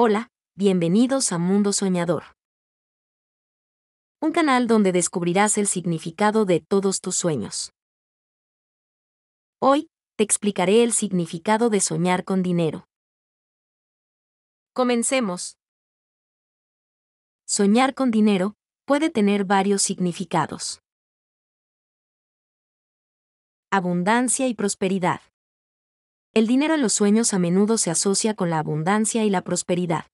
Hola, bienvenidos a Mundo Soñador. Un canal donde descubrirás el significado de todos tus sueños. Hoy, te explicaré el significado de soñar con dinero. Comencemos. Soñar con dinero puede tener varios significados. Abundancia y prosperidad. El dinero en los sueños a menudo se asocia con la abundancia y la prosperidad.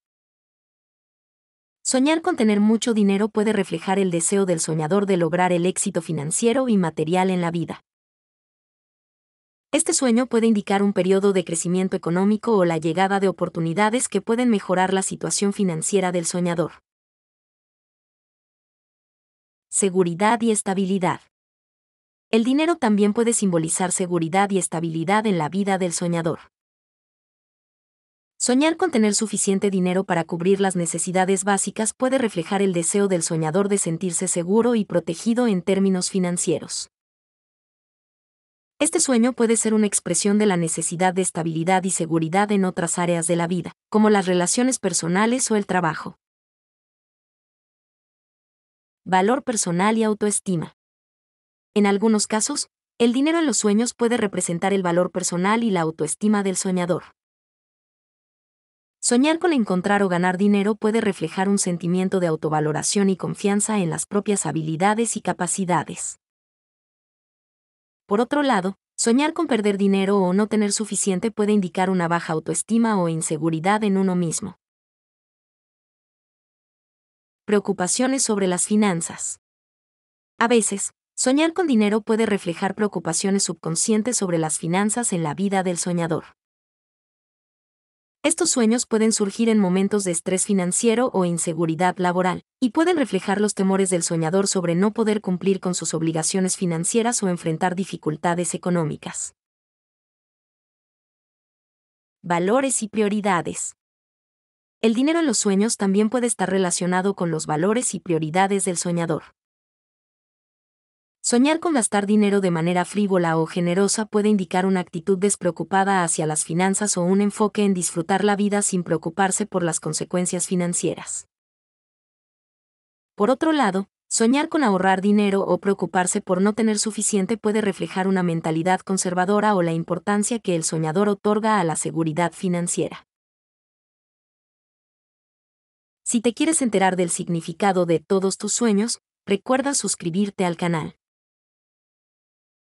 Soñar con tener mucho dinero puede reflejar el deseo del soñador de lograr el éxito financiero y material en la vida. Este sueño puede indicar un periodo de crecimiento económico o la llegada de oportunidades que pueden mejorar la situación financiera del soñador. Seguridad y estabilidad el dinero también puede simbolizar seguridad y estabilidad en la vida del soñador. Soñar con tener suficiente dinero para cubrir las necesidades básicas puede reflejar el deseo del soñador de sentirse seguro y protegido en términos financieros. Este sueño puede ser una expresión de la necesidad de estabilidad y seguridad en otras áreas de la vida, como las relaciones personales o el trabajo. Valor personal y autoestima. En algunos casos, el dinero en los sueños puede representar el valor personal y la autoestima del soñador. Soñar con encontrar o ganar dinero puede reflejar un sentimiento de autovaloración y confianza en las propias habilidades y capacidades. Por otro lado, soñar con perder dinero o no tener suficiente puede indicar una baja autoestima o inseguridad en uno mismo. Preocupaciones sobre las finanzas. A veces, Soñar con dinero puede reflejar preocupaciones subconscientes sobre las finanzas en la vida del soñador. Estos sueños pueden surgir en momentos de estrés financiero o inseguridad laboral, y pueden reflejar los temores del soñador sobre no poder cumplir con sus obligaciones financieras o enfrentar dificultades económicas. Valores y prioridades. El dinero en los sueños también puede estar relacionado con los valores y prioridades del soñador. Soñar con gastar dinero de manera frívola o generosa puede indicar una actitud despreocupada hacia las finanzas o un enfoque en disfrutar la vida sin preocuparse por las consecuencias financieras. Por otro lado, soñar con ahorrar dinero o preocuparse por no tener suficiente puede reflejar una mentalidad conservadora o la importancia que el soñador otorga a la seguridad financiera. Si te quieres enterar del significado de todos tus sueños, recuerda suscribirte al canal.